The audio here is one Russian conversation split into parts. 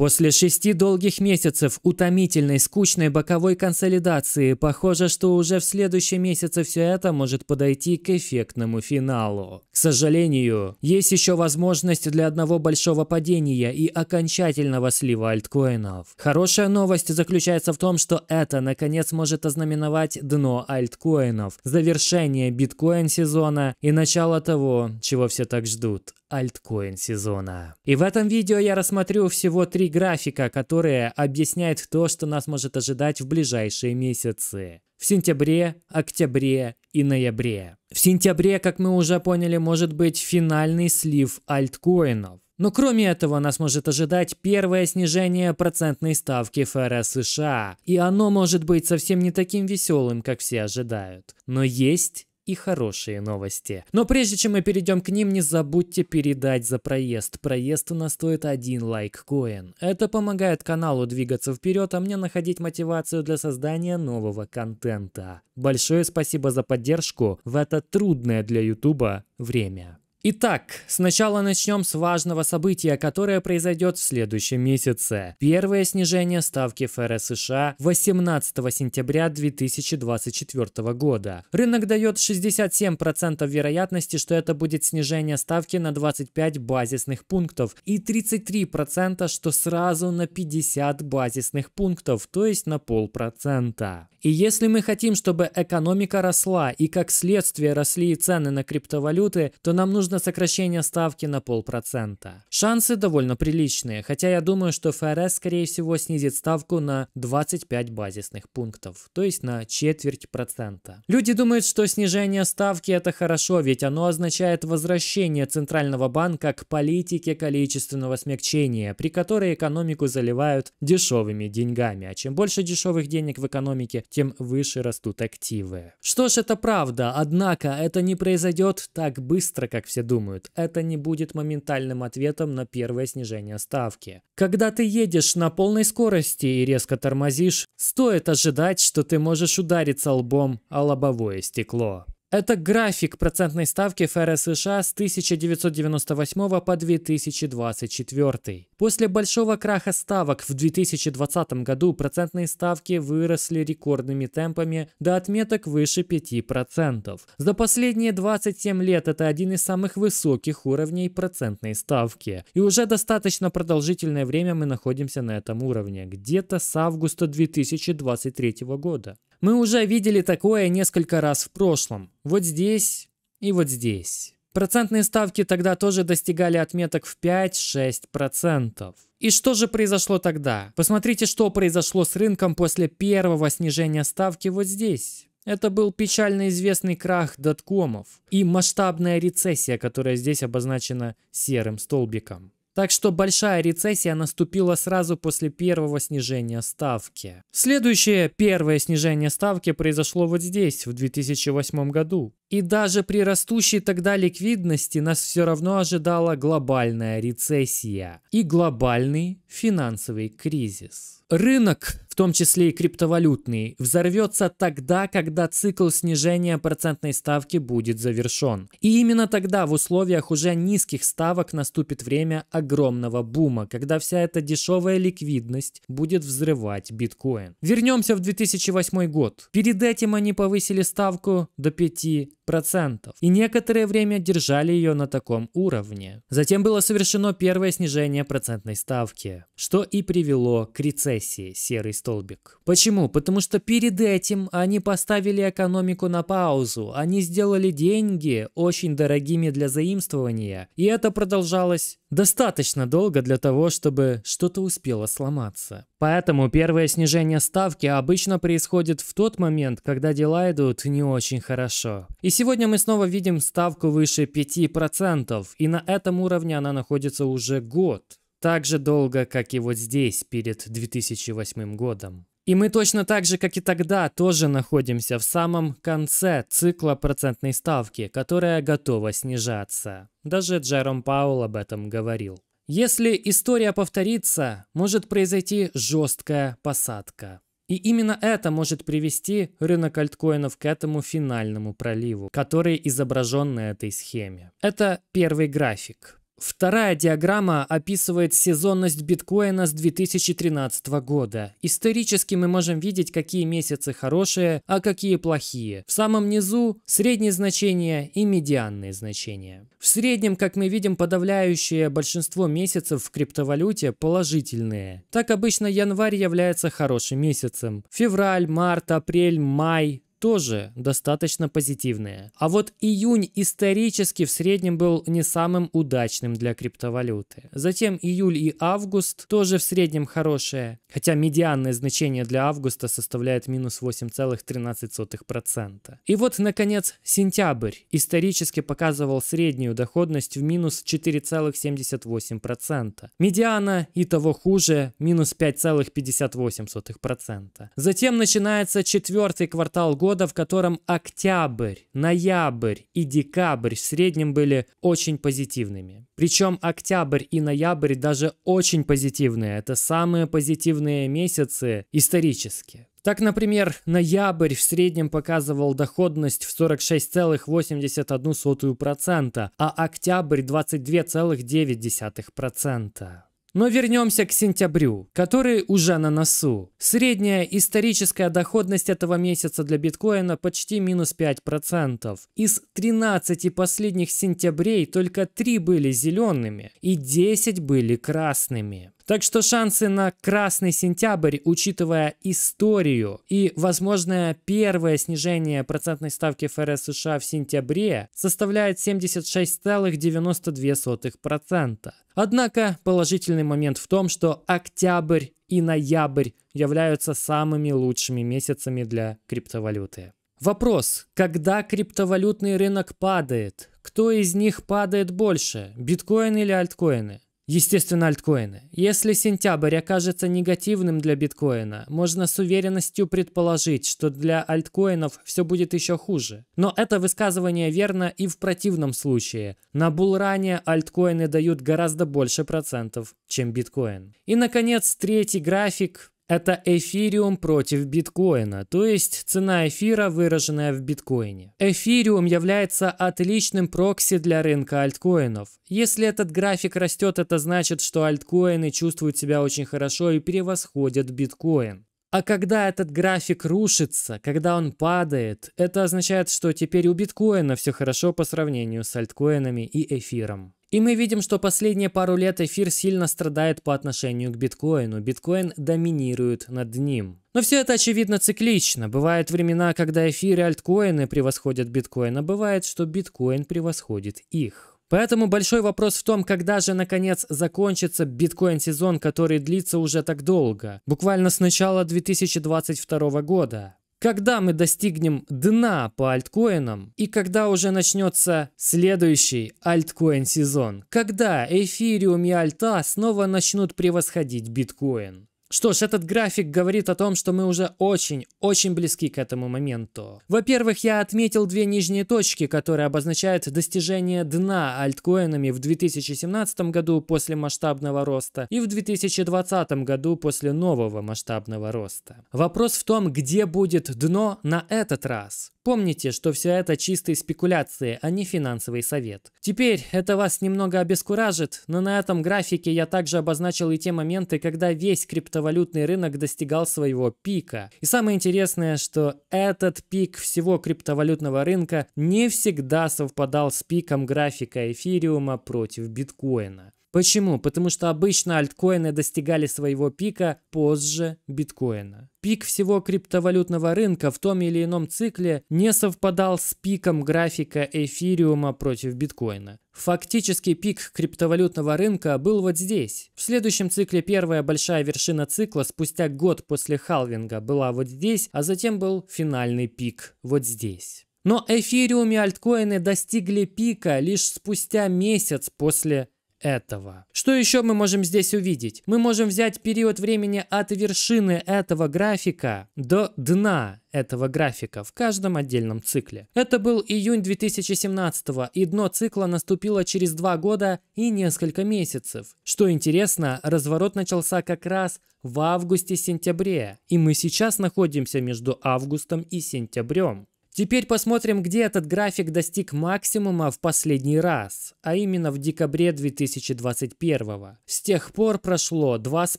После шести долгих месяцев утомительной, скучной боковой консолидации, похоже, что уже в следующем месяце все это может подойти к эффектному финалу. К сожалению, есть еще возможность для одного большого падения и окончательного слива альткоинов. Хорошая новость заключается в том, что это, наконец, может ознаменовать дно альткоинов, завершение биткоин-сезона и начало того, чего все так ждут альткоин сезона. И в этом видео я рассмотрю всего три графика, которые объясняют то, что нас может ожидать в ближайшие месяцы. В сентябре, октябре и ноябре. В сентябре, как мы уже поняли, может быть финальный слив альткоинов. Но кроме этого нас может ожидать первое снижение процентной ставки ФРС США, и оно может быть совсем не таким веселым, как все ожидают. Но есть и хорошие новости. Но прежде чем мы перейдем к ним, не забудьте передать за проезд. Проезд у нас стоит один лайк коин. Это помогает каналу двигаться вперед, а мне находить мотивацию для создания нового контента. Большое спасибо за поддержку в это трудное для Ютуба время. Итак, сначала начнем с важного события, которое произойдет в следующем месяце. Первое снижение ставки ФРС США 18 сентября 2024 года. Рынок дает 67% вероятности, что это будет снижение ставки на 25 базисных пунктов и 33%, что сразу на 50 базисных пунктов, то есть на полпроцента. И если мы хотим, чтобы экономика росла и как следствие росли и цены на криптовалюты, то нам нужно нужно сокращение ставки на полпроцента. Шансы довольно приличные, хотя я думаю, что ФРС, скорее всего, снизит ставку на 25 базисных пунктов, то есть на четверть процента. Люди думают, что снижение ставки это хорошо, ведь оно означает возвращение Центрального банка к политике количественного смягчения, при которой экономику заливают дешевыми деньгами. А чем больше дешевых денег в экономике, тем выше растут активы. Что ж, это правда, однако это не произойдет так быстро, как все все думают, это не будет моментальным ответом на первое снижение ставки. Когда ты едешь на полной скорости и резко тормозишь, стоит ожидать, что ты можешь удариться лбом о лобовое стекло. Это график процентной ставки ФРС США с 1998 по 2024. После большого краха ставок в 2020 году процентные ставки выросли рекордными темпами до отметок выше 5%. За последние 27 лет это один из самых высоких уровней процентной ставки. И уже достаточно продолжительное время мы находимся на этом уровне, где-то с августа 2023 года. Мы уже видели такое несколько раз в прошлом. Вот здесь и вот здесь. Процентные ставки тогда тоже достигали отметок в 5-6%. И что же произошло тогда? Посмотрите, что произошло с рынком после первого снижения ставки вот здесь. Это был печально известный крах доткомов и масштабная рецессия, которая здесь обозначена серым столбиком. Так что большая рецессия наступила сразу после первого снижения ставки. Следующее первое снижение ставки произошло вот здесь, в 2008 году. И даже при растущей тогда ликвидности нас все равно ожидала глобальная рецессия и глобальный финансовый кризис. Рынок, в том числе и криптовалютный, взорвется тогда, когда цикл снижения процентной ставки будет завершен. И именно тогда в условиях уже низких ставок наступит время огромного бума, когда вся эта дешевая ликвидность будет взрывать биткоин. Вернемся в 2008 год. Перед этим они повысили ставку до 5 30%, и некоторое время держали ее на таком уровне. Затем было совершено первое снижение процентной ставки, что и привело к рецессии серый столбик. Почему? Потому что перед этим они поставили экономику на паузу, они сделали деньги очень дорогими для заимствования, и это продолжалось достаточно долго для того, чтобы что-то успело сломаться. Поэтому первое снижение ставки обычно происходит в тот момент, когда дела идут не очень хорошо. И Сегодня мы снова видим ставку выше 5%, и на этом уровне она находится уже год. Так же долго, как и вот здесь, перед 2008 годом. И мы точно так же, как и тогда, тоже находимся в самом конце цикла процентной ставки, которая готова снижаться. Даже Джером Паул об этом говорил. Если история повторится, может произойти жесткая посадка. И именно это может привести рынок альткоинов к этому финальному проливу, который изображен на этой схеме. Это первый график. Вторая диаграмма описывает сезонность биткоина с 2013 года. Исторически мы можем видеть, какие месяцы хорошие, а какие плохие. В самом низу средние значения и медианные значения. В среднем, как мы видим, подавляющее большинство месяцев в криптовалюте положительные. Так обычно январь является хорошим месяцем. Февраль, март, апрель, май тоже достаточно позитивные. А вот июнь исторически в среднем был не самым удачным для криптовалюты. Затем июль и август тоже в среднем хорошие, хотя медианное значение для августа составляет минус 8,13%. И вот, наконец, сентябрь исторически показывал среднюю доходность в минус 4,78%. Медиана и того хуже минус 5,58%. Затем начинается четвертый квартал года года, в котором октябрь, ноябрь и декабрь в среднем были очень позитивными. Причем октябрь и ноябрь даже очень позитивные. Это самые позитивные месяцы исторически. Так, например, ноябрь в среднем показывал доходность в 46,81%, а октябрь 22,9%. Но вернемся к сентябрю, который уже на носу. Средняя историческая доходность этого месяца для биткоина почти минус 5%. Из 13 последних сентябрей только 3 были зелеными и 10 были красными. Так что шансы на красный сентябрь, учитывая историю и возможное первое снижение процентной ставки ФРС США в сентябре, составляет 76,92%. Однако положительный момент в том, что октябрь и ноябрь являются самыми лучшими месяцами для криптовалюты. Вопрос, когда криптовалютный рынок падает? Кто из них падает больше, биткоин или альткоины? Естественно, альткоины. Если сентябрь окажется негативным для биткоина, можно с уверенностью предположить, что для альткоинов все будет еще хуже. Но это высказывание верно и в противном случае. На булране альткоины дают гораздо больше процентов, чем биткоин. И, наконец, третий график это эфириум против биткоина, то есть цена эфира, выраженная в биткоине. Эфириум является отличным прокси для рынка альткоинов. Если этот график растет, это значит, что альткоины чувствуют себя очень хорошо и превосходят биткоин. А когда этот график рушится, когда он падает, это означает, что теперь у биткоина все хорошо по сравнению с альткоинами и эфиром. И мы видим, что последние пару лет эфир сильно страдает по отношению к биткоину. Биткоин доминирует над ним. Но все это, очевидно, циклично. Бывают времена, когда эфир и альткоины превосходят биткоин, а бывает, что биткоин превосходит их. Поэтому большой вопрос в том, когда же наконец закончится биткоин-сезон, который длится уже так долго, буквально с начала 2022 года. Когда мы достигнем дна по альткоинам и когда уже начнется следующий альткоин сезон? Когда эфириум и альта снова начнут превосходить биткоин? Что ж, этот график говорит о том, что мы уже очень-очень близки к этому моменту. Во-первых, я отметил две нижние точки, которые обозначают достижение дна альткоинами в 2017 году после масштабного роста и в 2020 году после нового масштабного роста. Вопрос в том, где будет дно на этот раз. Помните, что все это чистые спекуляции, а не финансовый совет. Теперь это вас немного обескуражит, но на этом графике я также обозначил и те моменты, когда весь криптовалютный рынок достигал своего пика. И самое интересное, что этот пик всего криптовалютного рынка не всегда совпадал с пиком графика эфириума против биткоина. Почему? Потому что обычно альткоины достигали своего пика позже биткоина пик всего криптовалютного рынка в том или ином цикле не совпадал с пиком графика эфириума против биткоина. Фактически пик криптовалютного рынка был вот здесь. В следующем цикле первая большая вершина цикла спустя год после халвинга была вот здесь, а затем был финальный пик вот здесь. Но эфириум и альткоины достигли пика лишь спустя месяц после этого. Что еще мы можем здесь увидеть? Мы можем взять период времени от вершины этого графика до дна этого графика в каждом отдельном цикле. Это был июнь 2017 и дно цикла наступило через два года и несколько месяцев. Что интересно, разворот начался как раз в августе-сентябре, и мы сейчас находимся между августом и сентябрем. Теперь посмотрим, где этот график достиг максимума в последний раз, а именно в декабре 2021. С тех пор прошло два с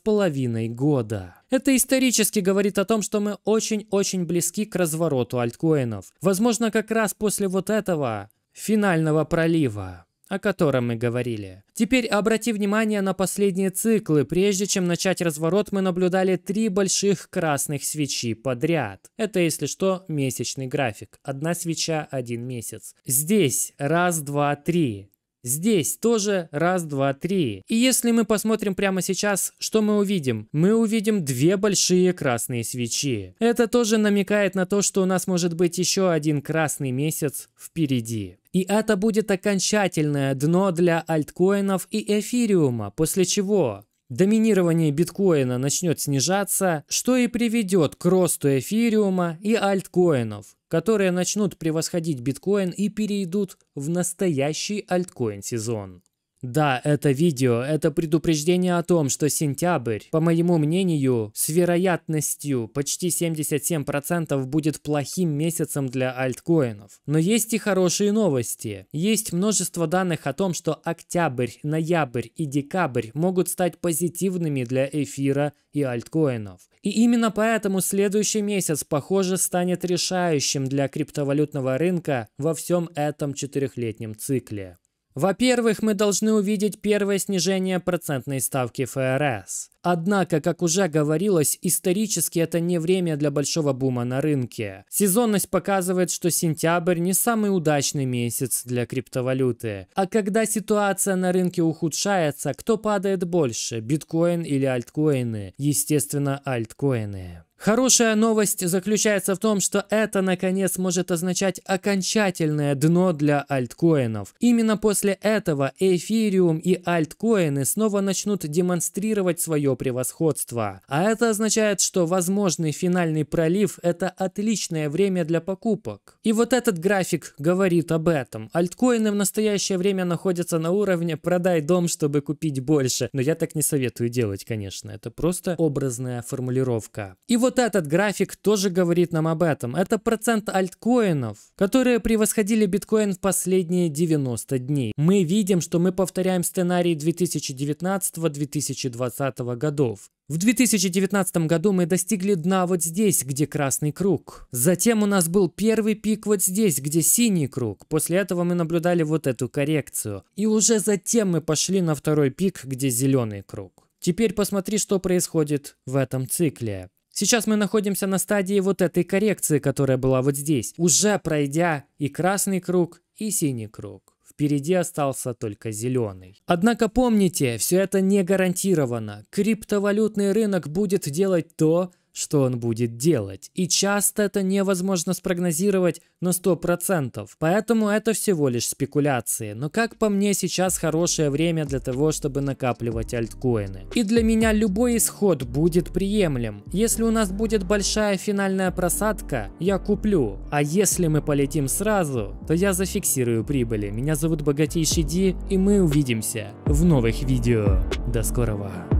половиной года. Это исторически говорит о том, что мы очень-очень близки к развороту альткоинов. Возможно, как раз после вот этого финального пролива о котором мы говорили. Теперь обрати внимание на последние циклы. Прежде чем начать разворот, мы наблюдали три больших красных свечи подряд. Это, если что, месячный график. Одна свеча, один месяц. Здесь раз, два, три. Здесь тоже раз, два, три. И если мы посмотрим прямо сейчас, что мы увидим? Мы увидим две большие красные свечи. Это тоже намекает на то, что у нас может быть еще один красный месяц впереди. И это будет окончательное дно для альткоинов и эфириума, после чего доминирование биткоина начнет снижаться, что и приведет к росту эфириума и альткоинов, которые начнут превосходить биткоин и перейдут в настоящий альткоин-сезон. Да, это видео – это предупреждение о том, что сентябрь, по моему мнению, с вероятностью почти 77% будет плохим месяцем для альткоинов. Но есть и хорошие новости. Есть множество данных о том, что октябрь, ноябрь и декабрь могут стать позитивными для эфира и альткоинов. И именно поэтому следующий месяц, похоже, станет решающим для криптовалютного рынка во всем этом четырехлетнем цикле. Во-первых, мы должны увидеть первое снижение процентной ставки ФРС. Однако, как уже говорилось, исторически это не время для большого бума на рынке. Сезонность показывает, что сентябрь не самый удачный месяц для криптовалюты. А когда ситуация на рынке ухудшается, кто падает больше, биткоин или альткоины? Естественно, альткоины. Хорошая новость заключается в том, что это наконец может означать окончательное дно для альткоинов. Именно после этого эфириум и альткоины снова начнут демонстрировать свое ее превосходство. А это означает, что возможный финальный пролив – это отличное время для покупок. И вот этот график говорит об этом. Альткоины в настоящее время находятся на уровне «продай дом, чтобы купить больше». Но я так не советую делать, конечно. Это просто образная формулировка. И вот этот график тоже говорит нам об этом. Это процент альткоинов, которые превосходили биткоин в последние 90 дней. Мы видим, что мы повторяем сценарий 2019-2020 года годов. В 2019 году мы достигли дна вот здесь, где красный круг. Затем у нас был первый пик вот здесь, где синий круг. После этого мы наблюдали вот эту коррекцию. И уже затем мы пошли на второй пик, где зеленый круг. Теперь посмотри, что происходит в этом цикле. Сейчас мы находимся на стадии вот этой коррекции, которая была вот здесь, уже пройдя и красный круг, и синий круг. Впереди остался только зеленый. Однако помните, все это не гарантировано. Криптовалютный рынок будет делать то, что он будет делать. И часто это невозможно спрогнозировать на 100%. Поэтому это всего лишь спекуляции. Но как по мне, сейчас хорошее время для того, чтобы накапливать альткоины. И для меня любой исход будет приемлем. Если у нас будет большая финальная просадка, я куплю. А если мы полетим сразу, то я зафиксирую прибыли. Меня зовут Богатейший Ди, и мы увидимся в новых видео. До скорого.